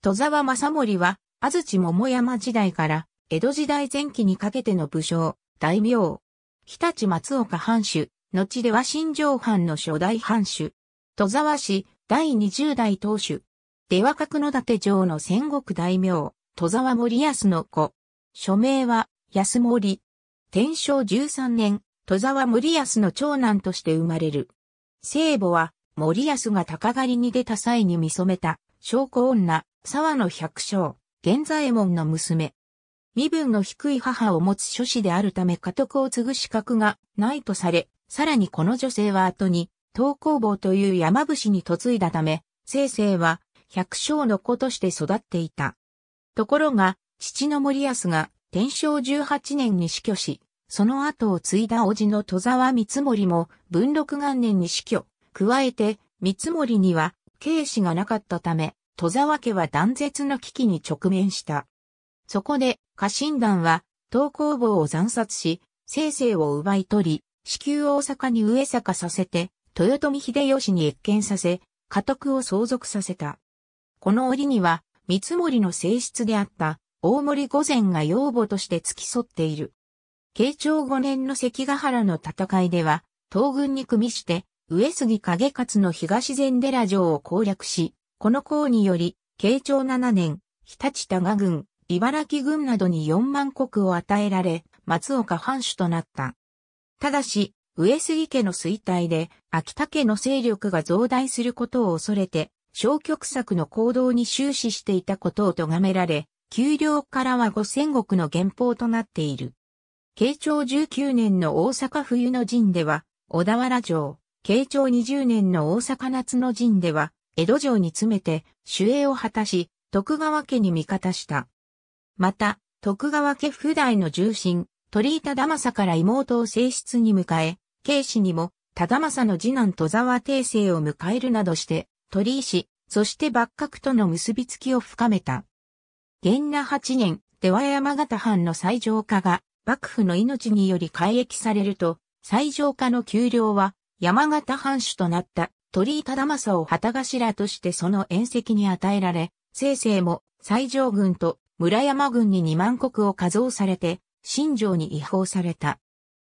戸沢正森は、安土桃山時代から、江戸時代前期にかけての武将、大名。日立松岡藩主、後では新城藩の初代藩主。戸沢氏、第20代当主。出和角の立城の戦国大名、戸沢森康の子。署名は、安森。天正13年、戸沢森康の長男として生まれる。聖母は、森康が鷹狩りに出た際に見染めた、証拠女、沢の百姓、現在門の娘。身分の低い母を持つ諸子であるため家督を継ぐ資格がないとされ、さらにこの女性は後に、東光坊という山伏に嫁いだため、生成は百姓の子として育っていた。ところが、父の森康が天正18年に死去し、その後を継いだ叔父の戸沢三森も文禄元年に死去。加えて、三森には、慶子がなかったため、戸沢家は断絶の危機に直面した。そこで、家臣団は、東工房を惨殺し、生成を奪い取り、至急大阪に上坂させて、豊臣秀吉に越見させ、家督を相続させた。この折には、三森の性質であった、大森御前が養母として付き添っている。慶長5年の関ヶ原の戦いでは、東軍に組みして、上杉景勝の東前寺城を攻略し、この項により、慶長7年、日立多賀郡、茨城郡などに4万国を与えられ、松岡藩主となった。ただし、上杉家の衰退で、秋田家の勢力が増大することを恐れて、消極策の行動に終始していたことを咎められ、丘陵からは五千石の原報となっている。慶長19年の大阪冬の陣では、小田原城、慶長20年の大阪夏の陣では、江戸城に詰めて守衛を果たし、徳川家に味方した。また、徳川家不代の重臣、鳥居忠政から妹を正室に迎え、慶氏にも忠政の次男戸沢定政を迎えるなどして、鳥居氏、そして幕閣との結びつきを深めた。元那八年、出羽山形藩の最上家が、幕府の命により改易されると、最上家の給料は山形藩主となった鳥居忠政を旗頭としてその宴席に与えられ、清々も西条軍と村山軍に2万国を加増されて、新城に違法された。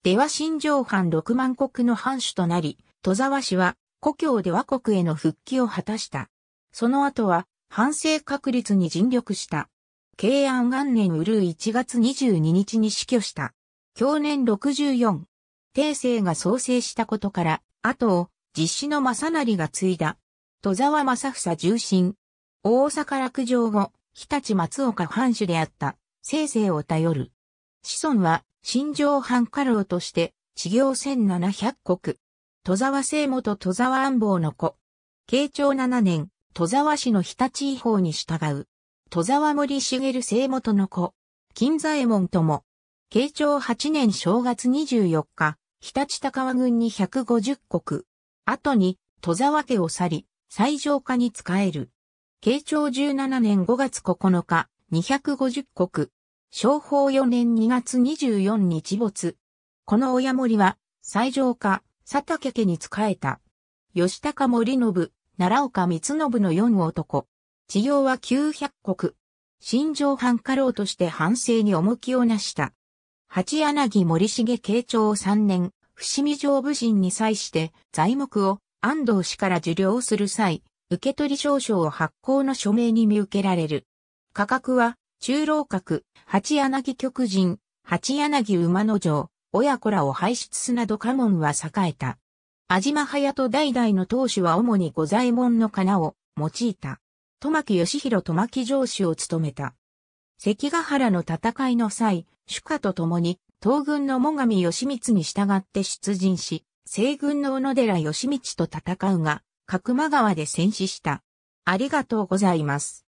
出羽新城藩6万国の藩主となり、戸沢氏は故郷で和国への復帰を果たした。その後は、反省確立に尽力した。慶安元年うるう1月22日に死去した。去年64。帝政が創生したことから、後を実施の正成が継いだ。戸沢正房重臣。大阪落城後、日立松岡藩主であった、生成を頼る。子孫は、新城藩家老として、治行1700国。戸沢聖元戸沢安房の子。慶長7年、戸沢氏の日立違法に従う。戸沢森茂聖元の子。金左衛門とも。慶長8年正月24日、日立高和軍に150国。後に戸沢家を去り、最上家に仕える。慶長17年5月9日、250国。昭法4年2月24日没。この親森は、最上家、佐竹家に仕えた。吉高森信、奈良岡光信の4男。治療は900国。新城藩家老として反省に重きをなした。八柳森重慶長3年、伏見城武神に際して材木を安藤氏から受領する際、受取証書を発行の署名に見受けられる。価格は、中老閣、八柳局人、八柳馬の城、親子らを排出すなど家門は栄えた。安島隼人代々の当主は主に五左衛門の金を用いた。戸巻義弘戸巻城主を務めた。関ヶ原の戦いの際、主家と共に東軍の最上義満に従って出陣し、西軍の小野寺義光と戦うが、角間川で戦死した。ありがとうございます。